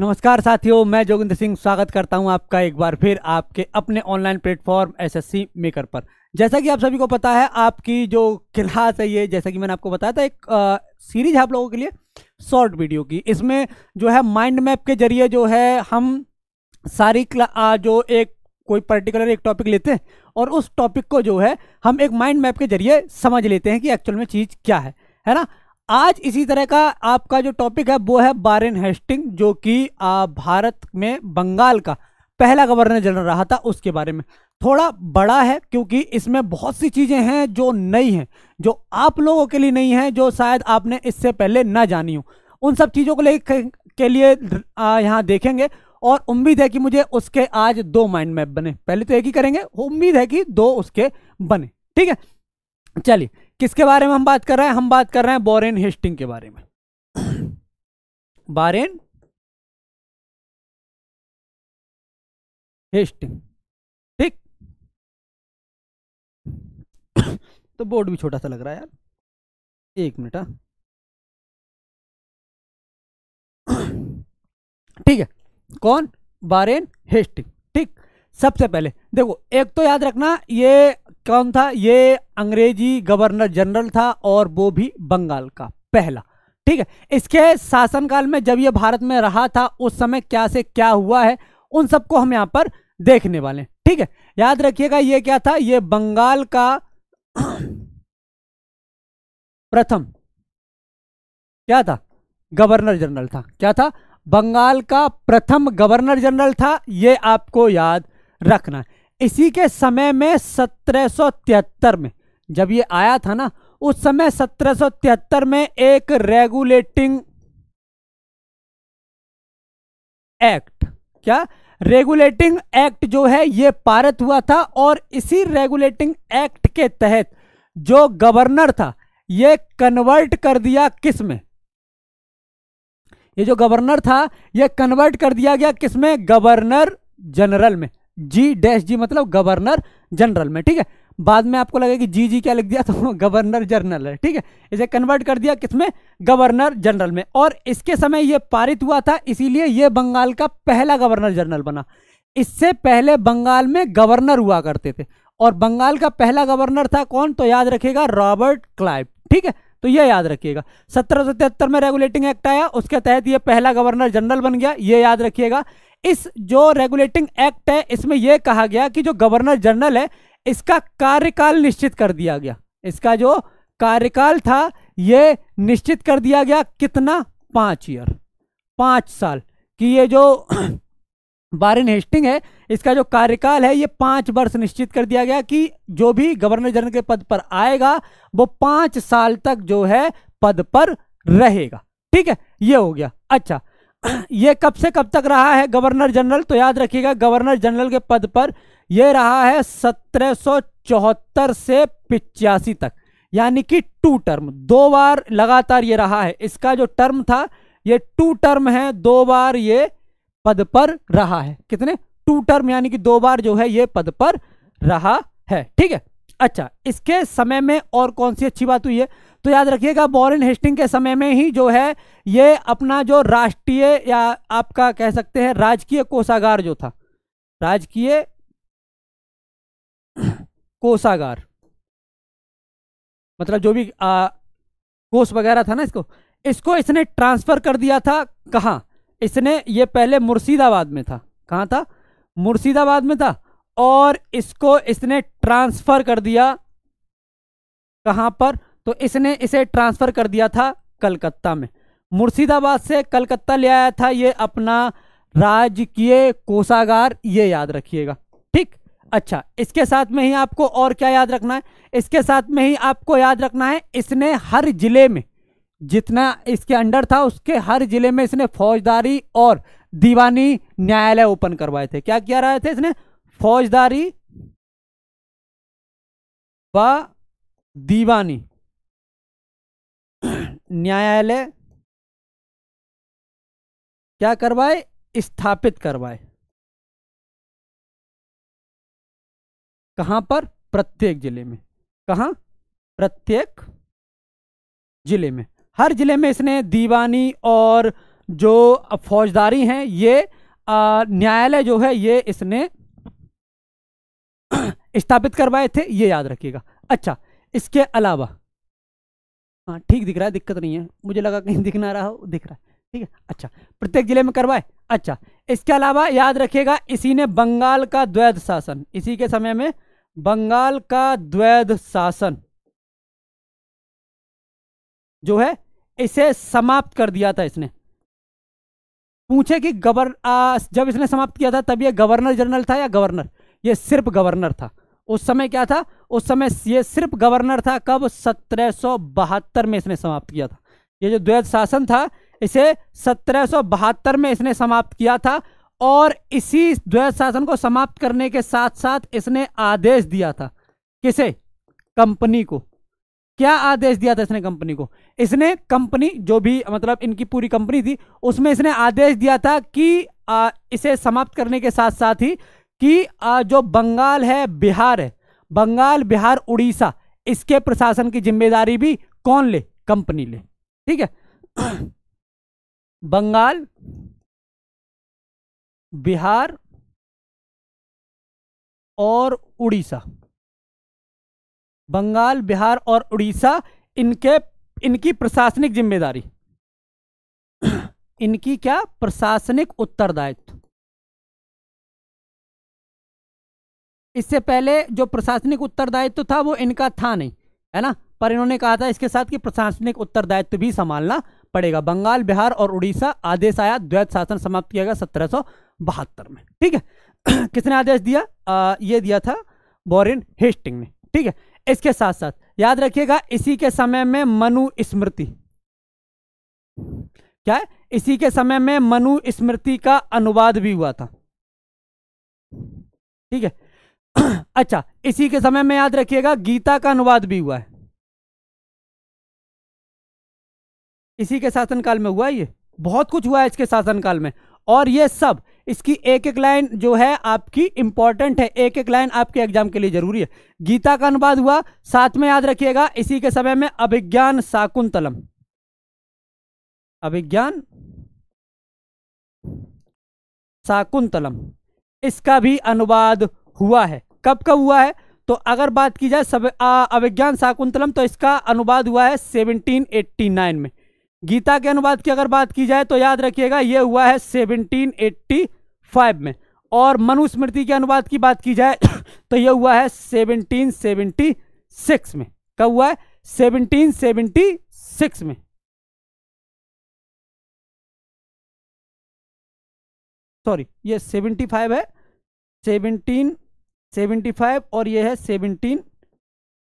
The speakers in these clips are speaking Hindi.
नमस्कार साथियों मैं जोगिंदर सिंह स्वागत करता हूं आपका एक बार फिर आपके अपने ऑनलाइन प्लेटफॉर्म एसएससी मेकर पर जैसा कि आप सभी को पता है आपकी जो क्लास है ये जैसा कि मैंने आपको बताया था एक आ, सीरीज है आप लोगों के लिए शॉर्ट वीडियो की इसमें जो है माइंड मैप के जरिए जो है हम सारी आ, जो एक कोई पर्टिकुलर एक टॉपिक लेते हैं और उस टॉपिक को जो है हम एक माइंड मैप के जरिए समझ लेते हैं कि एक्चुअल में चीज़ क्या है है ना आज इसी तरह का आपका जो टॉपिक है वो है बारेन हेस्टिंग जो कि भारत में बंगाल का पहला गवर्नर जनरल रहा था उसके बारे में थोड़ा बड़ा है क्योंकि इसमें बहुत सी चीज़ें हैं जो नई हैं जो आप लोगों के लिए नई हैं जो शायद आपने इससे पहले ना जानी हो उन सब चीज़ों को ले के लिए यहाँ देखेंगे और उम्मीद है कि मुझे उसके आज दो माइंड मैप बने पहले तो एक ही करेंगे उम्मीद है कि दो उसके बने ठीक है चलिए किसके बारे में हम बात कर रहे हैं हम बात कर रहे हैं बोरेन हेस्टिंग के बारे में बारेन हेस्टिंग ठीक तो बोर्ड भी छोटा सा लग रहा है यार एक मिनट हाँ। ठीक है कौन बारेन हेस्टिंग ठीक सबसे पहले देखो एक तो याद रखना ये कौन था ये अंग्रेजी गवर्नर जनरल था और वो भी बंगाल का पहला ठीक है इसके शासनकाल में जब ये भारत में रहा था उस समय क्या से क्या हुआ है उन सबको हम यहाँ पर देखने वाले हैं ठीक है याद रखिएगा ये क्या था ये बंगाल का प्रथम क्या था गवर्नर जनरल था क्या था बंगाल का प्रथम गवर्नर जनरल था ये आपको याद रखना है इसी के समय में सत्रह में जब ये आया था ना उस समय सत्रह में एक रेगुलेटिंग एक्ट क्या रेगुलेटिंग एक्ट जो है ये पारित हुआ था और इसी रेगुलेटिंग एक्ट के तहत जो गवर्नर था ये कन्वर्ट कर दिया किस में ये जो गवर्नर था ये कन्वर्ट कर दिया गया किस में गवर्नर जनरल में जी डैश जी मतलब गवर्नर जनरल में ठीक है बाद में आपको लगेगा कि जी जी क्या लिख दिया तो गवर्नर जनरल है ठीक है इसे कन्वर्ट कर दिया किसमें गवर्नर जनरल में और इसके समय यह पारित हुआ था इसीलिए यह बंगाल का पहला गवर्नर जनरल बना इससे पहले बंगाल में गवर्नर हुआ करते थे और बंगाल का पहला गवर्नर था कौन तो याद रखेगा रॉबर्ट क्लाइव ठीक है तो यह याद रखिएगा सत्रह में रेगुलेटिंग एक्ट आया उसके तहत यह पहला गवर्नर जनरल बन गया यह याद रखिएगा इस जो रेगुलेटिंग एक्ट है इसमें यह कहा गया कि जो गवर्नर जनरल है इसका कार्यकाल निश्चित कर दिया गया इसका जो कार्यकाल था ये निश्चित कर दिया गया कितना पांच ईयर पांच साल कि ये जो बारिन हेस्टिंग है इसका जो कार्यकाल है ये पांच वर्ष निश्चित कर दिया गया कि जो भी गवर्नर जनरल के पद पर आएगा वो पांच साल तक जो है पद पर रहेगा ठीक है ये हो गया अच्छा ये कब से कब तक रहा है गवर्नर जनरल तो याद रखिएगा गवर्नर जनरल के पद पर यह रहा है 1774 से पिचासी तक यानी कि टू टर्म दो बार लगातार ये रहा है इसका जो टर्म था ये टू टर्म है दो बार ये पद पर रहा है कितने टू टर्म यानी कि दो बार जो है ये पद पर रहा है ठीक है अच्छा इसके समय में और कौन सी अच्छी बात हुई है तो याद रखिएगा बॉरन हेस्टिंग के समय में ही जो है ये अपना जो राष्ट्रीय या आपका कह सकते हैं राजकीय कोषागार जो था राजकीय कोषागार मतलब जो भी कोष वगैरह था ना इसको इसको इसने ट्रांसफर कर दिया था कहा इसने ये पहले मुर्शिदाबाद में था कहाँ था मुर्शिदाबाद में था और इसको इसने ट्रांसफर कर दिया कहाँ पर तो इसने इसे ट्रांसफ़र कर दिया था कलकत्ता में मुर्शिदाबाद से कलकत्ता ले आया था ये अपना राजकीय कोषागार ये याद रखिएगा ठीक अच्छा इसके साथ में ही आपको और क्या याद रखना है इसके साथ में ही आपको याद रखना है इसने हर जिले में जितना इसके अंडर था उसके हर जिले में इसने फौजदारी और दीवानी न्यायालय ओपन करवाए थे क्या किया रहे थे इसने फौजदारी व दीवानी न्यायालय क्या करवाए स्थापित करवाए कहां पर प्रत्येक जिले में कहा प्रत्येक जिले में हर जिले में इसने दीवानी और जो फौजदारी हैं ये न्यायालय जो है ये इसने स्थापित करवाए थे ये याद रखिएगा अच्छा इसके अलावा हाँ ठीक दिख रहा है दिक्कत नहीं है मुझे लगा कहीं दिख ना रहा हो दिख रहा है ठीक है अच्छा प्रत्येक जिले में करवाए अच्छा इसके अलावा याद रखिएगा इसी ने बंगाल का द्वैध शासन इसी के समय में बंगाल का द्वैध शासन जो है इसे समाप्त कर दिया था इसने पूछे कि गवर जब इसने समाप्त किया था तब ये गवर्नर जनरल था या गवर्नर ये सिर्फ गवर्नर था उस समय क्या था उस समय ये सिर्फ गवर्नर था कब सत्रह में इसने समाप्त किया था ये जो द्वैत शासन था इसे सत्रह में इसने समाप्त किया था और इसी द्वैत शासन को समाप्त करने के साथ साथ इसने आदेश दिया था किसे कंपनी को क्या आदेश दिया था इसने कंपनी को इसने कंपनी जो भी मतलब इनकी पूरी कंपनी थी उसमें इसने आदेश दिया था कि आ, इसे समाप्त करने के साथ साथ ही कि जो बंगाल है बिहार है बंगाल बिहार उड़ीसा इसके प्रशासन की जिम्मेदारी भी कौन ले कंपनी ले ठीक है बंगाल बिहार और उड़ीसा बंगाल बिहार और उड़ीसा इनके इनकी प्रशासनिक जिम्मेदारी इनकी क्या प्रशासनिक उत्तरदायित्व इससे पहले जो प्रशासनिक उत्तरदायित्व था वो इनका था नहीं है ना पर इन्होंने कहा था इसके साथ कि प्रशासनिक उत्तरदायित्व भी संभालना पड़ेगा बंगाल बिहार और उड़ीसा आदेश आया द्वैत शासन समाप्त किया गया सत्रह में ठीक है किसने आदेश दिया आ, ये दिया था बोरिन हेस्टिंग ने ठीक है इसके साथ साथ याद रखिएगा इसी के समय में मनु स्मृति क्या है इसी के समय में मनु स्मृति का अनुवाद भी हुआ था ठीक है अच्छा इसी के समय में याद रखिएगा गीता का अनुवाद भी हुआ है इसी के शासनकाल में हुआ ये बहुत कुछ हुआ है इसके शासनकाल में और ये सब इसकी एक एक लाइन जो है आपकी इंपॉर्टेंट है एक एक लाइन आपके एग्जाम के लिए जरूरी है गीता का अनुवाद हुआ साथ में याद रखिएगा इसी के समय में अभिज्ञान शाकुंतलम अभिज्ञान शाकुंतलम इसका भी अनुवाद हुआ है कब कब हुआ है तो अगर बात की जाए सब अभिज्ञान शाकुंतलम तो इसका अनुवाद हुआ है 1789 में गीता के अनुवाद की अगर बात की जाए तो याद रखिएगा ये हुआ है 1785 में और मनुस्मृति के अनुवाद की बात की जाए तो ये हुआ है 1776 में कब हुआ है 1776 में सॉरी ये 75 है 17 सेवेंटी फाइव और ये है सेवनटीन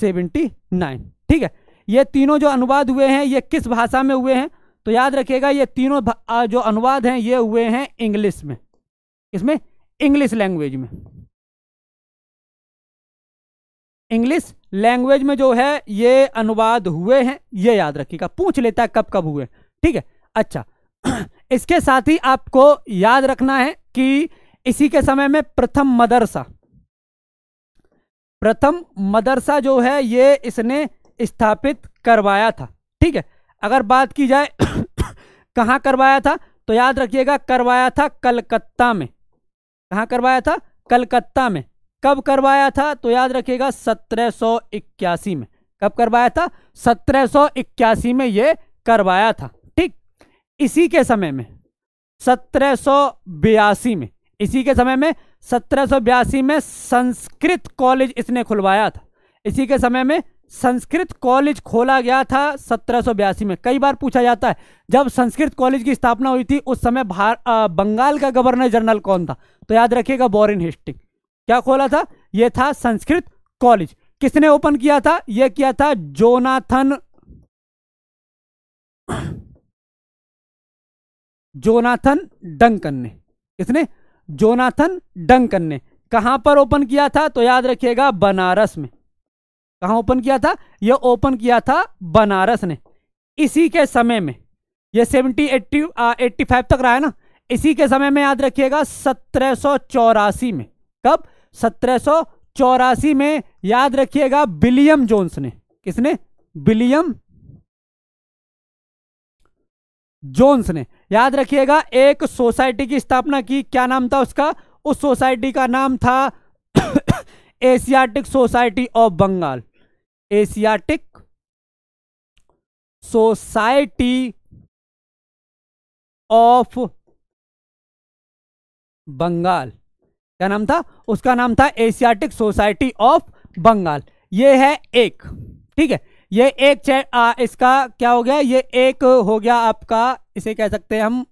सेवेंटी नाइन ठीक है ये तीनों जो अनुवाद हुए हैं ये किस भाषा में हुए हैं तो याद रखिएगा ये तीनों जो अनुवाद हैं ये हुए हैं इंग्लिश में इसमें इंग्लिश लैंग्वेज में इंग्लिश लैंग्वेज में जो है ये अनुवाद हुए हैं ये याद रखिएगा पूछ लेता है कब कब हुए ठीक है अच्छा इसके साथ ही आपको याद रखना है कि इसी के समय में प्रथम मदरसा प्रथम मदरसा जो है ये इसने स्थापित करवाया था ठीक है अगर बात की जाए कहाँ करवाया था तो याद रखिएगा करवाया था कलकत्ता में कहाँ करवाया था कलकत्ता में कब करवाया था तो याद रखिएगा 1781 में कब करवाया था 1781 में ये करवाया था ठीक इसी के समय में 1782 में इसी के समय में सत्रह में संस्कृत कॉलेज इसने खुलवाया था इसी के समय में संस्कृत कॉलेज खोला गया था सत्रह में कई बार पूछा जाता है जब संस्कृत कॉलेज की स्थापना हुई थी उस समय भार आ, बंगाल का गवर्नर जनरल कौन था तो याद रखिएगा बोरिन हिस्टिक क्या खोला था यह था संस्कृत कॉलेज किसने ओपन किया था यह किया था जोनाथन जोनाथन डंकन ने किसने जोनाथन डंकन ने कहां पर ओपन किया था तो याद रखिएगा बनारस में कहां ओपन किया था यह ओपन किया था बनारस ने इसी के समय में यह सेवनटी एट्टी एट्टी फाइव तक रहा है ना इसी के समय में याद रखिएगा सत्रह में कब सत्रह में याद रखिएगा विलियम जोन्स ने किसने विलियम जोन्स ने याद रखिएगा एक सोसाइटी की स्थापना की क्या नाम था उसका उस सोसाइटी का नाम था Asiatic society of Bengal Asiatic society of Bengal क्या नाम था उसका नाम था एशियाटिक सोसाइटी ऑफ बंगाल ये है एक ठीक है ये एक चैट आ, इसका क्या हो गया ये एक हो गया आपका इसे कह सकते हैं हम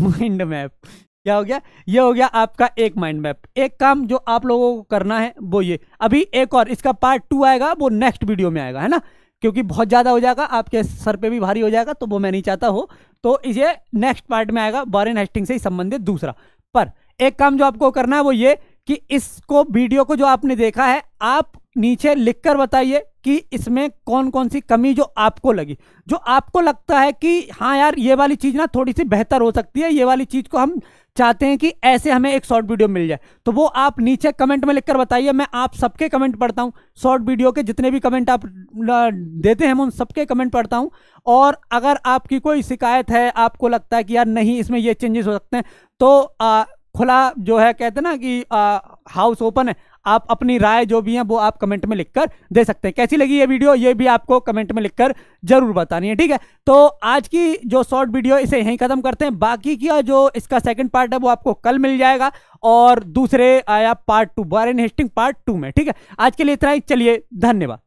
माइंड मैप क्या हो गया ये हो गया आपका एक माइंड मैप एक काम जो आप लोगों को करना है वो ये अभी एक और इसका पार्ट टू आएगा वो नेक्स्ट वीडियो में आएगा है ना क्योंकि बहुत ज़्यादा हो जाएगा आपके सर पे भी भारी हो जाएगा तो वो मैं नहीं चाहता हो तो इसे नेक्स्ट पार्ट में आएगा बॉरिन हेस्टिंग से ही संबंधित दूसरा पर एक काम जो आपको करना है वो ये कि इसको वीडियो को जो आपने देखा है आप नीचे लिखकर बताइए कि इसमें कौन कौन सी कमी जो आपको लगी जो आपको लगता है कि हाँ यार ये वाली चीज़ ना थोड़ी सी बेहतर हो सकती है ये वाली चीज़ को हम चाहते हैं कि ऐसे हमें एक शॉर्ट वीडियो मिल जाए तो वो आप नीचे कमेंट में लिखकर बताइए मैं आप सबके कमेंट पढ़ता हूँ शॉर्ट वीडियो के जितने भी कमेंट आप देते हैं उन सबके कमेंट पढ़ता हूँ और अगर आपकी कोई शिकायत है आपको लगता है कि यार नहीं इसमें ये चेंजेस हो सकते हैं तो आ, खुला जो है कहते ना कि हाउस ओपन है आप अपनी राय जो भी है वो आप कमेंट में लिखकर दे सकते हैं कैसी लगी ये वीडियो ये भी आपको कमेंट में लिखकर जरूर बतानी है ठीक है तो आज की जो शॉर्ट वीडियो इसे यहीं खत्म करते हैं बाकी का जो इसका सेकंड पार्ट है वो आपको कल मिल जाएगा और दूसरे आया part two Warren Hasting part two में ठीक है आज के लिए इतना ही चलिए धन्यवाद